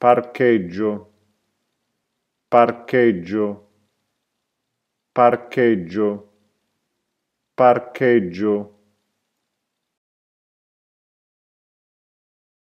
parcheggio parcheggio parcheggio parcheggio